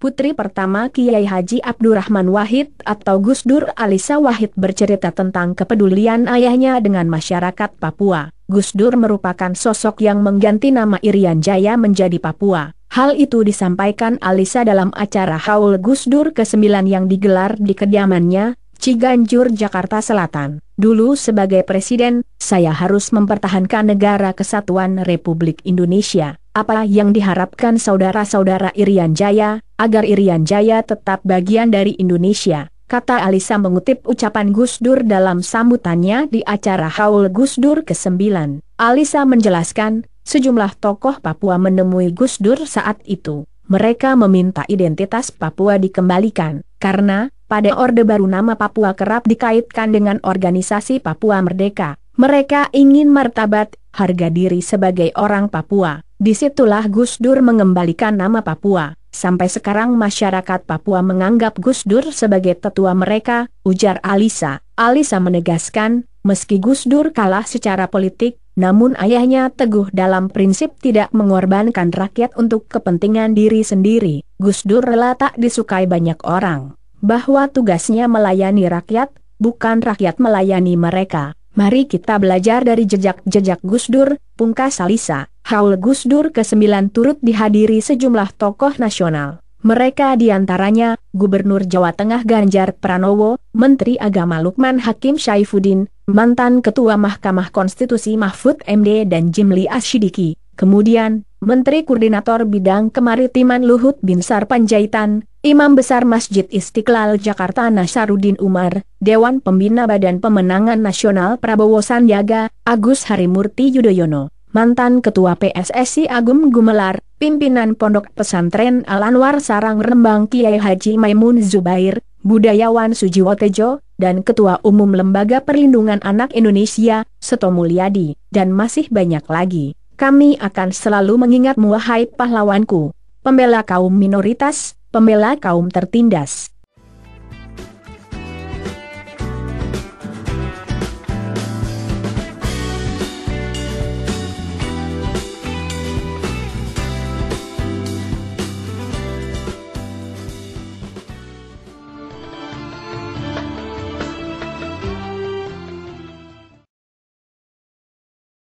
Putri pertama Kiai Haji Abdurrahman Wahid atau Gus Dur Alisa Wahid bercerita tentang kepedulian ayahnya dengan masyarakat Papua. Gus Dur merupakan sosok yang mengganti nama Irian Jaya menjadi Papua. Hal itu disampaikan Alisa dalam acara Haul Gus Dur ke-9 yang digelar di kediamannya, Ciganjur, Jakarta Selatan. Dulu sebagai presiden, saya harus mempertahankan negara kesatuan Republik Indonesia. Apa yang diharapkan saudara-saudara Irian Jaya, agar Irian Jaya tetap bagian dari Indonesia, kata Alisa mengutip ucapan Gus Dur dalam sambutannya di acara Haul Gus Dur ke-9. Alisa menjelaskan, sejumlah tokoh Papua menemui Gus Dur saat itu. Mereka meminta identitas Papua dikembalikan, karena, pada Orde Baru nama Papua kerap dikaitkan dengan organisasi Papua Merdeka. Mereka ingin martabat, harga diri sebagai orang Papua. Disitulah Gus Dur mengembalikan nama Papua. Sampai sekarang masyarakat Papua menganggap Gus Dur sebagai tetua mereka, ujar Alisa. Alisa menegaskan, meski Gus Dur kalah secara politik, namun ayahnya teguh dalam prinsip tidak mengorbankan rakyat untuk kepentingan diri sendiri. Gus Dur rela tak disukai banyak orang, bahwa tugasnya melayani rakyat, bukan rakyat melayani mereka. Mari kita belajar dari jejak-jejak Gus Dur. pungkas Alisa. Haul Gus Dur ke-9 turut dihadiri sejumlah tokoh nasional. Mereka diantaranya, Gubernur Jawa Tengah Ganjar Pranowo, Menteri Agama Lukman Hakim Syaifuddin, mantan Ketua Mahkamah Konstitusi Mahfud MD dan Jimli Ashidiki. kemudian Menteri Koordinator Bidang Kemaritiman Luhut Binsar Panjaitan, Imam Besar Masjid Istiqlal Jakarta Nasaruddin Umar, Dewan Pembina Badan Pemenangan Nasional Prabowo Sandiaga, Agus Harimurti Yudhoyono, mantan Ketua PSSI Agum Gumelar, pimpinan Pondok Pesantren Al-Anwar Sarang Rembang Kiai Haji Maimun Zubair, Budayawan Sujiwotejo, dan Ketua Umum Lembaga Perlindungan Anak Indonesia, Seto Mulyadi, dan masih banyak lagi. Kami akan selalu mengingatmu wahai pahlawanku, pembela kaum minoritas, pembela kaum tertindas.